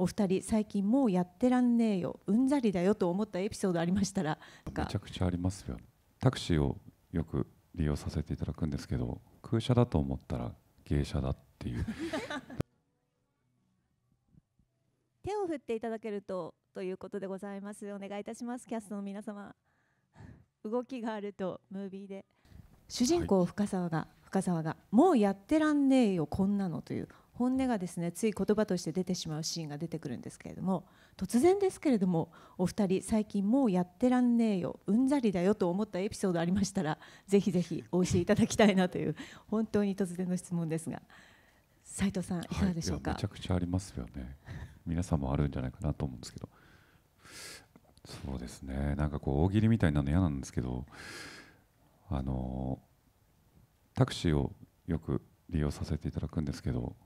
お二人最近もうやってらんねえようんざりだよと思ったエピソードありましたらめちゃくちゃありますよタクシーをよく利用させていただくんですけど空車だと思ったら芸者だっていう 手を振っていただけるとということでございますお願いいたしますキャストの皆様動きがあるとムービーで主人公深沢が、深沢がもうやってらんねえよこんなのという本音がですねつい言葉として出てしまうシーンが出てくるんですけれども突然ですけれどもお二人最近もうやってらんねえようんざりだよと思ったエピソードありましたらぜひぜひお教えいただきたいなという本当に突然の質問ですが斉藤さんいかがでしょうか、はい、めちゃくちゃありますよね皆さんもあるんじゃないかなと思うんですけどそうですねなんかこう大喜利みたいなの嫌なんですけどあのタクシーをよく利用させていただくんですけど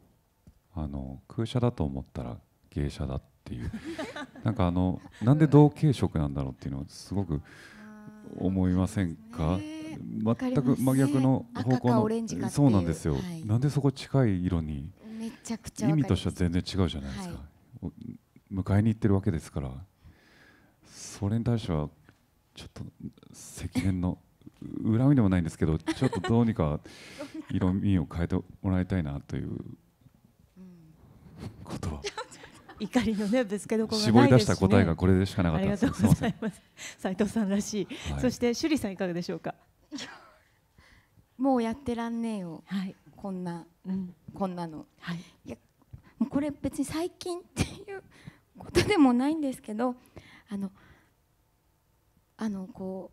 あの空車だと思ったら芸者だっていう なんかあのなんで同系色なんだろうっていうのはすごく思いませんか、全く真逆の方向のそうなんですよ、はい、なんでそこ近い色に意味としては全然違うじゃないですか、はい、迎えに行ってるわけですからそれに対してはちょっと世間の恨みでもないんですけどちょっとどうにか色味を変えてもらいたいなということは。怒りのねぶつけどころが、ね、絞り出した答えがこれでしかなかったですありがとうございます斉藤さんらしい、はい、そして朱里さんいかがでしょうかもうやってらんねえよ、はい、こんな、うん、こんなの、はい、いやこれ別に最近っていうことでもないんですけどあのあのこ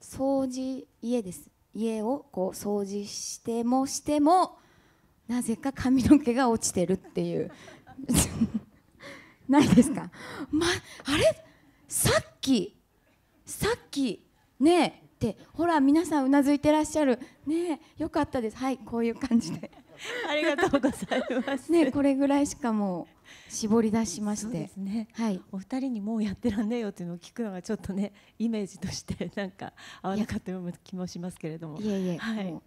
う掃除家です家をこう掃除してもしてもなぜか髪の毛が落ちてるっていう ないですか、ま、あれさっきさっきねえってほら皆さんうなずいてらっしゃるねえよかったですはいこういう感じで ありがとうございますねこれぐらいしかもう絞り出しましてねはい、お二人にもうやってらんねえよっていうのを聞くのがちょっとねイメージとしてなんか合わなかったような気もしますけれどもいえいえ、はい、